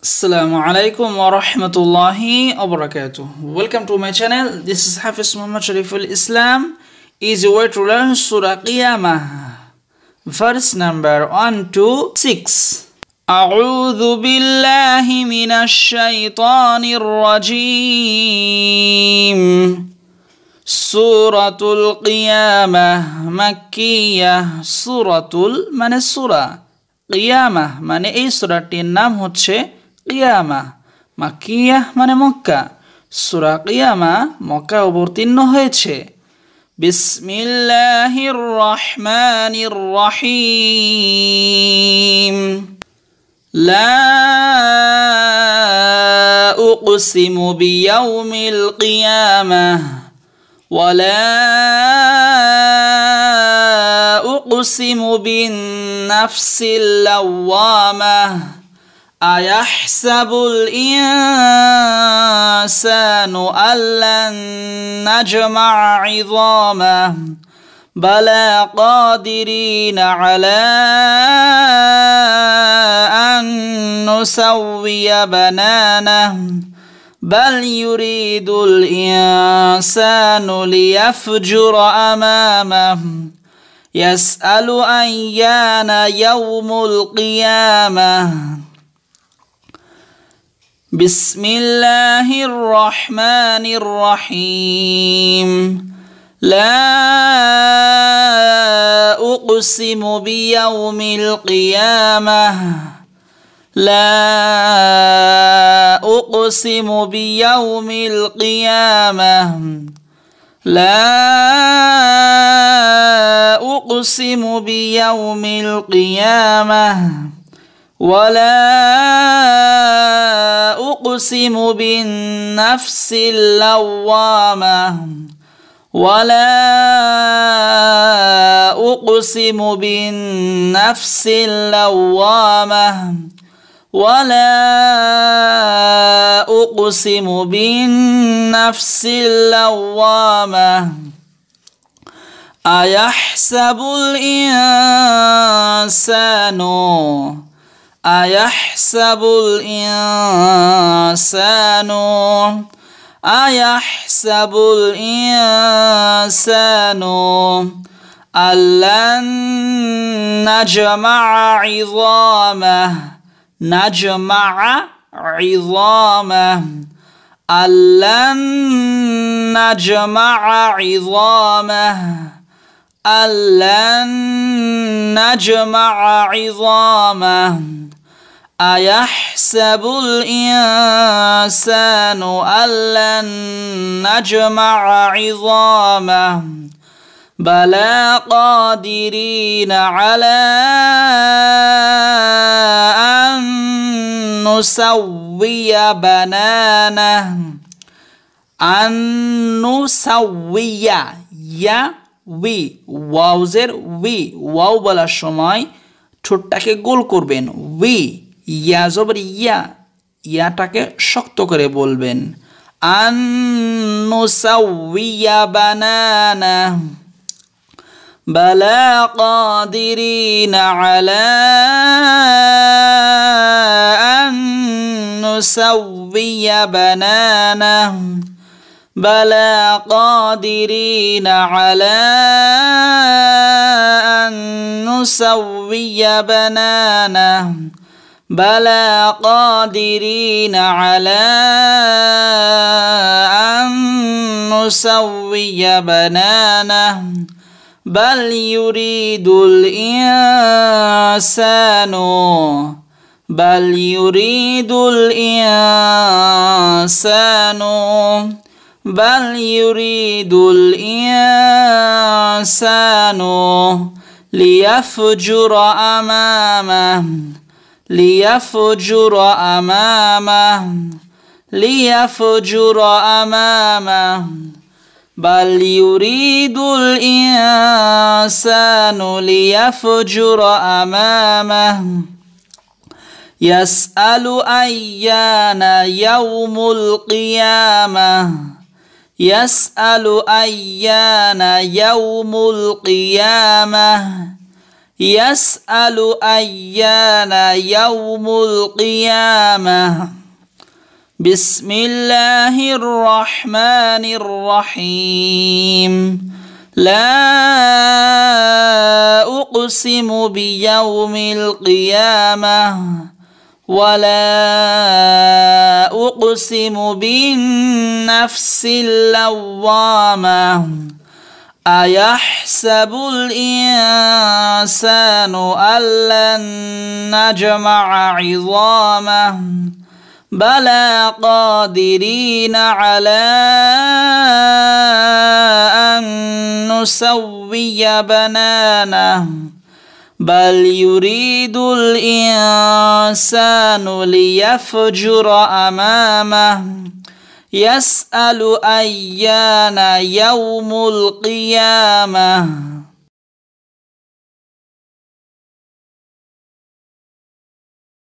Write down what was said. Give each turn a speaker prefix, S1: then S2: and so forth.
S1: السلام عليكم wa rahmatullahi wa barakatuh. Welcome to my channel. This is Hafiz Muhammad Shariful Islam. Easy way to learn Surah Qiyamah. Verse number 126 أعوذ بالله من الشيطان الرجيم سورة القيامة مكية سورة من السورة قيامة মানে এই সূরাটির নাম হচ্ছে قيامة مكية من مكة سورة قيامة مكة وبرتين نهيتشي بسم الله الرحمن الرحيم لا أقسم بيوم القيامة ولا أقسم بالنفس اللوامة أيحسب الإنسان أن لن نجمع عظامه بلى قادرين على أن نسوي بنانه بل يريد الإنسان ليفجر أمامه يسأل أيان يوم القيامة بسم الله الرحمن الرحيم لا اقسم بيوم القيامه لا اقسم بيوم القيامه لا اقسم بيوم القيامه ولا أقسم بالنفس اللوامة ولا أقسم بالنفس اللوامة ولا أقسم بالنفس اللوامة أيحسب الإنسان أيحسب الإنسان أيحسب الإنسان ألن نجمع عظامه نجمع عظامه ألن نجمع عظامه ألن نجمع عظامه أيحسب الإنسان ألن نجمع عظامه بلى قادرين على أن نسوي بنانه أن نسوي يا উই ওয়াউজের উই ওয়াউ বলার সময় ঠোঁটটাকে গোল করবেন উই ইয়া জবর ইয়া ইয়াটাকে শক্ত করে বলবেন বানানা بلى قادرين على أن نسوي بنانه بلى قادرين على أن نسوي بنانه بل يريد الإنسان بل يريد الإنسان بل يريد الإنسان ليفجر أمامه ليفجر أمامه ليفجر أمامه بل يريد الإنسان ليفجر أمامه يسأل أيان يوم القيامة يسأل أيان يوم القيامة يسأل أيان يوم القيامة بسم الله الرحمن الرحيم لا أقسم بيوم القيامة ولا اقسم بالنفس اللوامه ايحسب الانسان ان لن نجمع عظامه بلى قادرين على ان نسوي بنانه بل يريد الانسان ليفجر امامه يسال ايان يوم القيامه